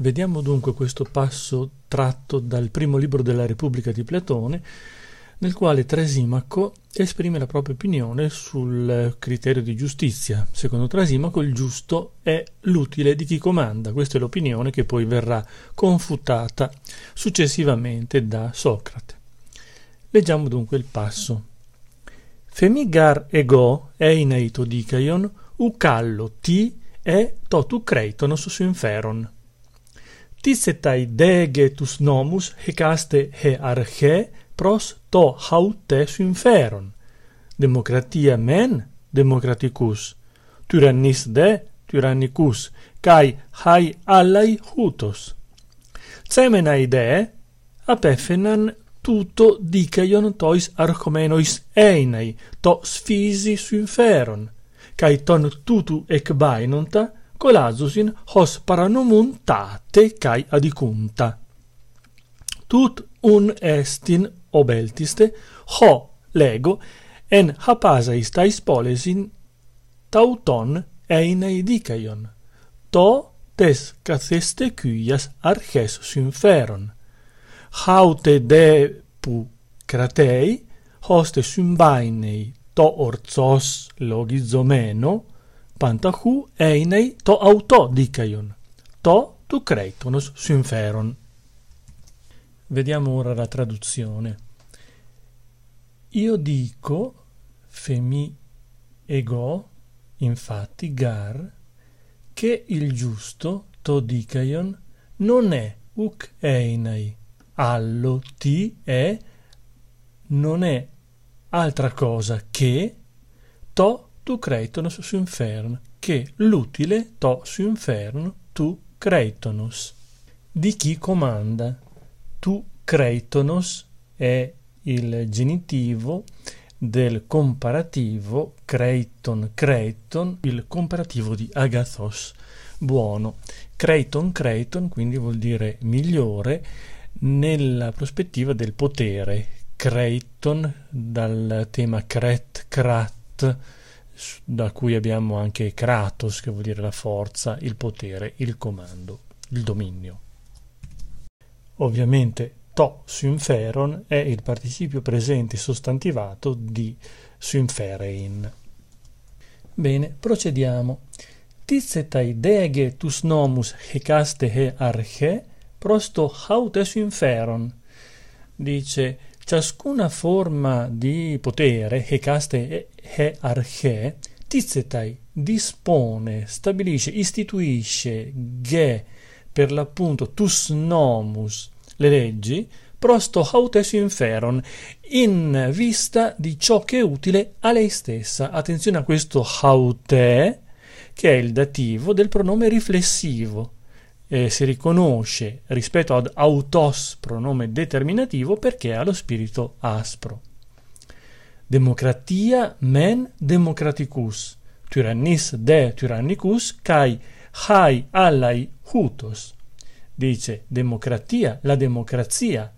Vediamo dunque questo passo tratto dal primo libro della Repubblica di Platone, nel quale Trasimaco esprime la propria opinione sul criterio di giustizia. Secondo Trasimaco il giusto è l'utile di chi comanda, questa è l'opinione che poi verrà confutata successivamente da Socrate. Leggiamo dunque il passo. Femigar ego einaito dicaion, u callo ti e totu creitonos su inferon. baptise tai dege tus nomus hecaste he arche pros to haute suinferon, democratia men democraticus tyrannis de tyrannicus kai hai allai hutos semena ide a pefenan tuto dikeion tois archomenois einai to sfisi suinferon, kai ton tutu ekbainonta colasus in hos paranumuntate cae adicunta. Tut un estin obeltiste, ho, lego, en hapasais istais polesin tauton einei dicaion. To tes caceste cuias arces synferon. Haute de pu cratei, hoste sumbainei to orzos logizomeno, Pantachou einei to auto dicaion, to tu creitonos synferon. Vediamo ora la traduzione. Io dico, femi ego, infatti, gar, che il giusto, to dicaion, non è uc einai, allo ti è, non è altra cosa che to tu creytonos su inferno, che l'utile to su inferno, tu creytonos. Di chi comanda? Tu creytonos è il genitivo del comparativo creiton creiton, il comparativo di agathos, buono. Creiton creiton quindi vuol dire migliore nella prospettiva del potere. Creiton dal tema cret, crat, da cui abbiamo anche Kratos, che vuol dire la forza, il potere, il comando, il dominio. Ovviamente to sinferon è il participio presente sostantivato di sinferein. Bene, procediamo. Tizetai dege tus nomus hecaste he arche prosto haute sinferon. Dice ciascuna forma di potere, caste e arche, tizetai dispone, stabilisce, istituisce, ge, per l'appunto tus nomus, le leggi, prosto hautes inferon, in vista di ciò che è utile a lei stessa. Attenzione a questo haute, che è il dativo del pronome riflessivo eh, si riconosce rispetto ad autos, pronome determinativo, perché ha lo spirito aspro. Democratia men democraticus, tyrannis de tyrannicus, cai hai allai hutos. Dice democratia, la democrazia,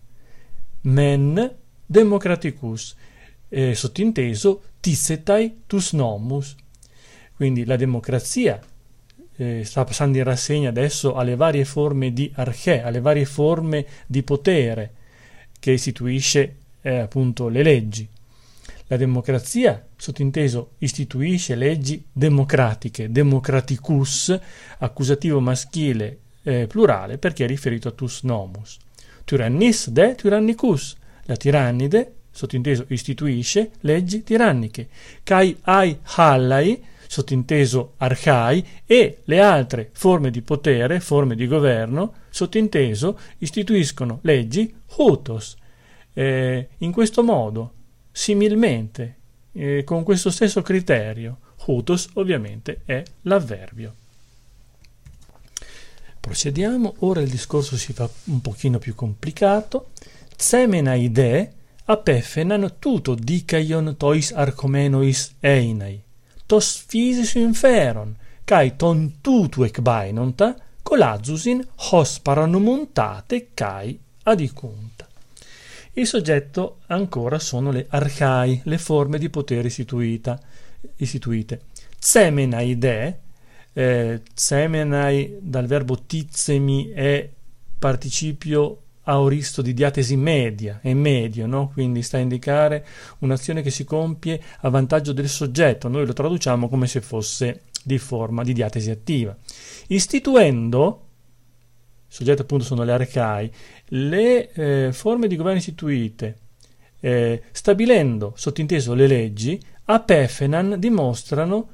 men democraticus, eh, sottinteso tissetai tus nomus. Quindi la democrazia eh, sta passando in rassegna adesso alle varie forme di archè, alle varie forme di potere che istituisce eh, appunto le leggi. La democrazia, sottinteso, istituisce leggi democratiche, democraticus, accusativo maschile eh, plurale perché è riferito a tus nomus. Tyrannis de tyrannicus, la tirannide, sottinteso, istituisce leggi tiranniche. Cai ai hallai, sottinteso arcai, e le altre forme di potere, forme di governo, sottinteso, istituiscono leggi hutos. Eh, in questo modo, similmente, eh, con questo stesso criterio. Hutos ovviamente è l'avverbio. Procediamo, ora il discorso si fa un pochino più complicato. Zemenaide apefenan tuto dicaion tois arcomenois einai tos physis inferon, cae ton tutu bainonta, colazusin hosparan montate cae adicunta. Il soggetto ancora sono le archai, le forme di potere istituita, istituite. Zemenaide, eh, zemenai dal verbo tizemi è participio aoristo di diatesi media e medio, no? quindi sta a indicare un'azione che si compie a vantaggio del soggetto, noi lo traduciamo come se fosse di forma di diatesi attiva. Istituendo, soggetto appunto sono le arcai, le eh, forme di governo istituite, eh, stabilendo, sottinteso, le leggi, apefenan dimostrano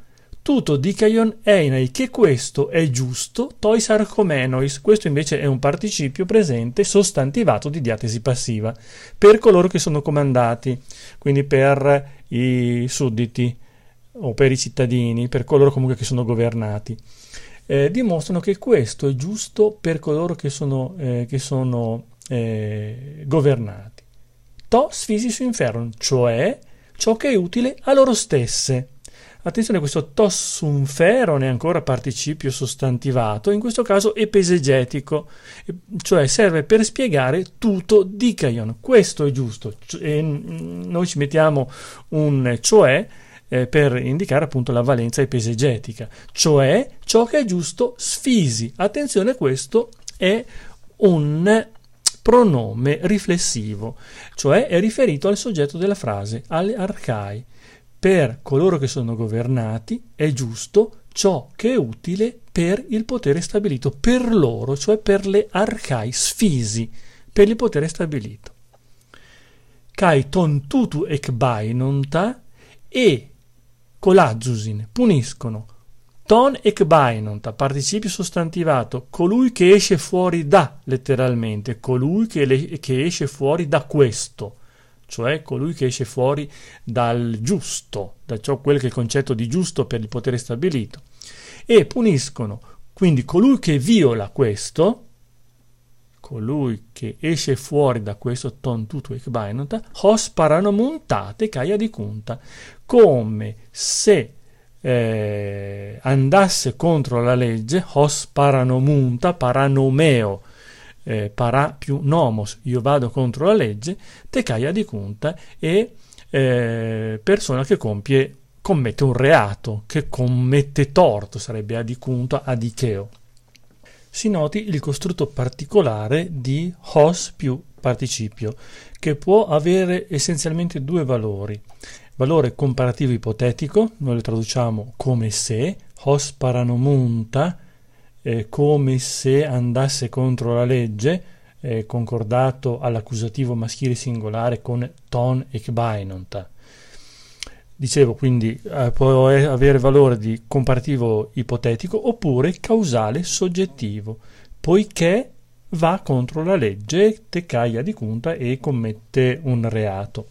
di dicaion einai che questo è giusto tois arcomenois, questo invece è un participio presente sostantivato di diatesi passiva per coloro che sono comandati quindi per i sudditi o per i cittadini per coloro comunque che sono governati eh, dimostrano che questo è giusto per coloro che sono, eh, che sono eh, governati Tos sfisi su inferno, cioè ciò che è utile a loro stesse Attenzione, questo tossunferon è ancora participio sostantivato, in questo caso epesegetico, cioè serve per spiegare tutto dicaion. Questo è giusto. E noi ci mettiamo un cioè eh, per indicare appunto la valenza epesegetica, cioè ciò che è giusto sfisi. Attenzione, questo è un pronome riflessivo, cioè è riferito al soggetto della frase, all'archai. arcai per coloro che sono governati è giusto ciò che è utile per il potere stabilito, per loro, cioè per le arcais sfisi, per il potere stabilito. Kai ton tutu ekbainonta e colazusin puniscono ton ekbainonta, participio sostantivato, colui che esce fuori da, letteralmente, colui che, le, che esce fuori da questo cioè colui che esce fuori dal giusto, da ciò quel che è il concetto di giusto per il potere stabilito, e puniscono quindi colui che viola questo, colui che esce fuori da questo tontutu ekbainota, hos paranomuntate caia di cunta, come se eh, andasse contro la legge, hos paranomunta, paranomeo, eh, para più nomos, io vado contro la legge, tecaia di kunta e eh, persona che compie, commette un reato, che commette torto, sarebbe adicunto, adicheo. Si noti il costrutto particolare di hos più participio, che può avere essenzialmente due valori. Valore comparativo ipotetico, noi lo traduciamo come se, hos paranomunta, eh, come se andasse contro la legge, eh, concordato all'accusativo maschile singolare con ton e kbainonta. Dicevo quindi eh, può avere valore di comparativo ipotetico oppure causale soggettivo, poiché va contro la legge, te caia di cunta e commette un reato.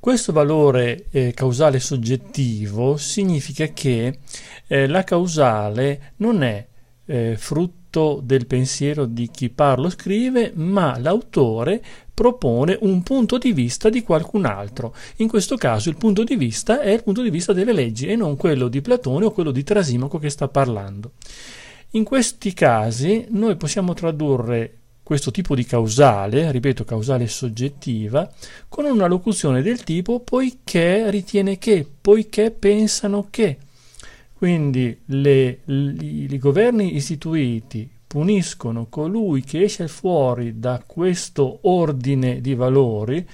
Questo valore eh, causale soggettivo significa che eh, la causale non è eh, frutto del pensiero di chi parla o scrive, ma l'autore propone un punto di vista di qualcun altro. In questo caso il punto di vista è il punto di vista delle leggi e non quello di Platone o quello di Trasimaco che sta parlando. In questi casi noi possiamo tradurre questo tipo di causale, ripeto causale soggettiva, con una locuzione del tipo poiché ritiene che, poiché pensano che. Quindi le, i governi istituiti puniscono colui che esce fuori da questo ordine di valori,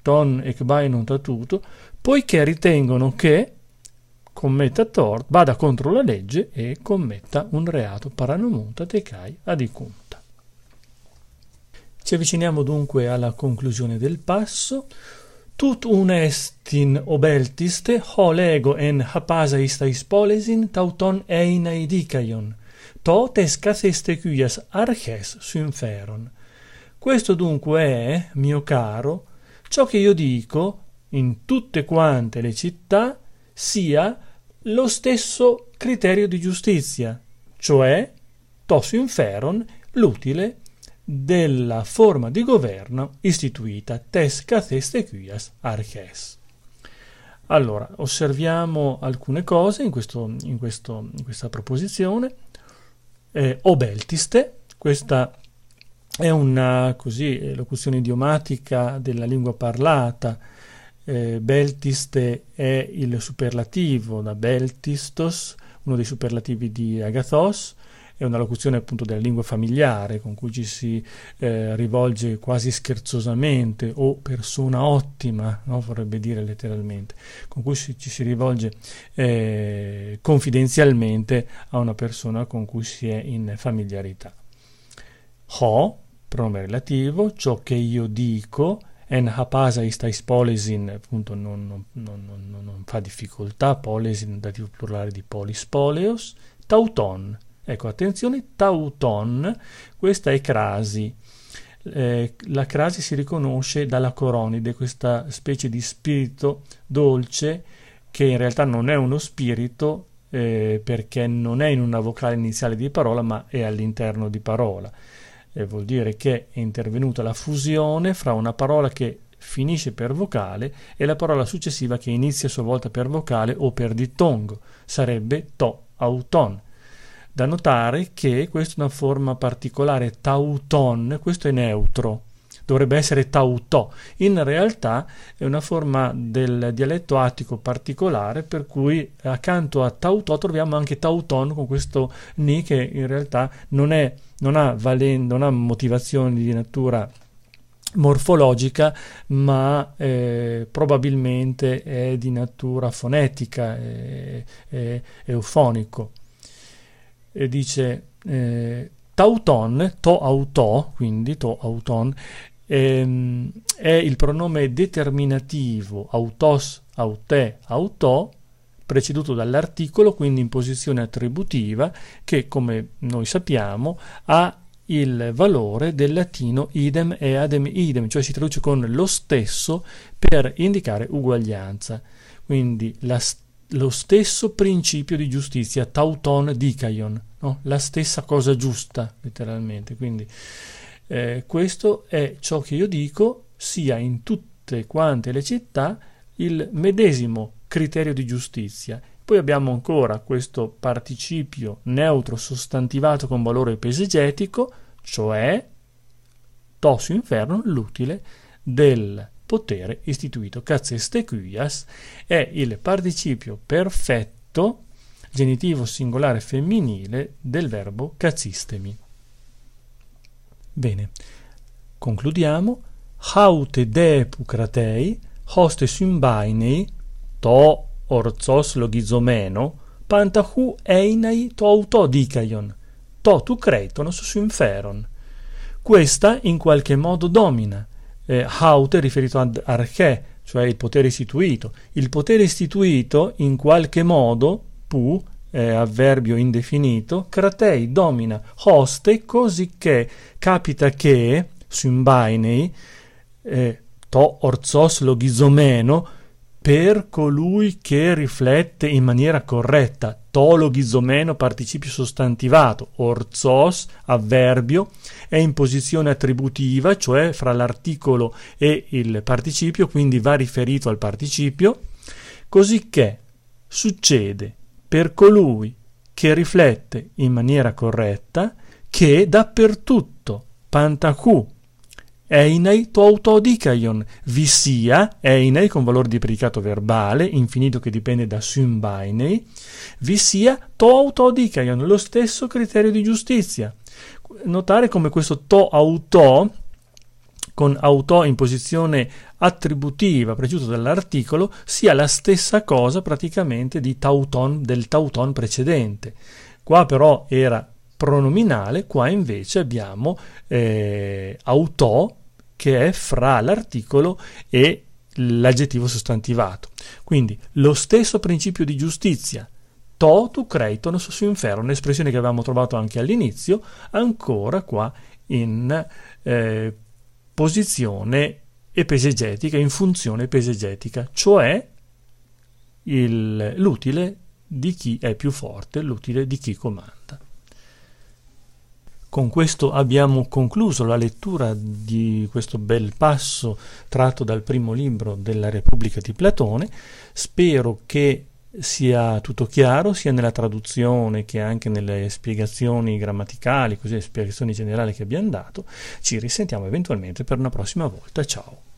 ton e ec non tatuto, poiché ritengono che commetta torto, vada contro la legge e commetta un reato paranomuta tecai adicum. Ci avviciniamo dunque alla conclusione del passo. Tut unestin obeltiste, ho lego en hapasa istais polesin tauton einai dicaion, totes caceste cuias arches synferon. Questo dunque è, mio caro, ciò che io dico in tutte quante le città sia lo stesso criterio di giustizia, cioè tos inferon l'utile della forma di governo istituita tes cathestequias arches. Allora, osserviamo alcune cose in, questo, in, questo, in questa proposizione. Eh, obeltiste, questa è una così, locuzione idiomatica della lingua parlata. Eh, beltiste è il superlativo da beltistos, uno dei superlativi di agathos, è una locuzione appunto della lingua familiare con cui ci si eh, rivolge quasi scherzosamente o persona ottima, no? vorrebbe dire letteralmente, con cui si, ci si rivolge eh, confidenzialmente a una persona con cui si è in familiarità. Ho, pronome relativo, ciò che io dico, en hapasa istais polesin, appunto non, non, non, non, fa difficoltà, polesin, dativo plurale di polis poleos, tauton, Ecco, attenzione, tauton, questa è crasi. Eh, la crasi si riconosce dalla coronide, questa specie di spirito dolce che in realtà non è uno spirito eh, perché non è in una vocale iniziale di parola ma è all'interno di parola. Eh, vuol dire che è intervenuta la fusione fra una parola che finisce per vocale e la parola successiva che inizia a sua volta per vocale o per dittongo. Sarebbe to auton da notare che questa è una forma particolare, tauton, questo è neutro, dovrebbe essere tautò. In realtà è una forma del dialetto attico particolare, per cui accanto a tautò troviamo anche tauton con questo ni che in realtà non, è, non, ha, valen, non ha motivazioni di natura morfologica, ma eh, probabilmente è di natura fonetica, è, è, è eufonico e dice eh, tauton, to auto, quindi to auton, ehm, è il pronome determinativo autos, aute, auto, preceduto dall'articolo, quindi in posizione attributiva, che come noi sappiamo ha il valore del latino idem e adem idem, cioè si traduce con lo stesso per indicare uguaglianza. Quindi la stessa lo stesso principio di giustizia, tauton dikaion, no? la stessa cosa giusta, letteralmente. Quindi eh, questo è ciò che io dico, sia in tutte quante le città il medesimo criterio di giustizia. Poi abbiamo ancora questo participio neutro sostantivato con valore pesegetico, cioè tosso inferno, l'utile del potere istituito. Cazzestequias è il participio perfetto genitivo singolare femminile del verbo cazistemi. Bene, concludiamo. Haute depucratei, hoste symbainei, to orzos logizomeno, pantahu einai to autodicaion, to tu cretonos symferon. Questa in qualche modo domina, eh, haute riferito ad arche, cioè il potere istituito. Il potere istituito in qualche modo, pu, eh, avverbio indefinito, cratei domina hoste così che capita che, symbainei, eh, to orzos logizomeno, per colui che riflette in maniera corretta, tologizomeno participio sostantivato, orzos, avverbio, è in posizione attributiva, cioè fra l'articolo e il participio, quindi va riferito al participio, cosicché succede per colui che riflette in maniera corretta che dappertutto pantacù einei to autodicaion, vi sia einei con valore di predicato verbale, infinito che dipende da symbainei, vi sia to autodicaion, lo stesso criterio di giustizia. Notare come questo to auto con auto in posizione attributiva preceduto dall'articolo sia la stessa cosa praticamente di tauton, del tauton precedente. Qua però era pronominale, qua invece abbiamo eh, auto che è fra l'articolo e l'aggettivo sostantivato. Quindi lo stesso principio di giustizia, totu creiton su inferno, un'espressione che avevamo trovato anche all'inizio, ancora qua in eh, posizione epesegetica, in funzione epesegetica, cioè il, l'utile di chi è più forte, l'utile di chi comanda. Con questo abbiamo concluso la lettura di questo bel passo tratto dal primo libro della Repubblica di Platone. Spero che sia tutto chiaro, sia nella traduzione che anche nelle spiegazioni grammaticali, così le spiegazioni generali che abbiamo dato. Ci risentiamo eventualmente per una prossima volta. Ciao!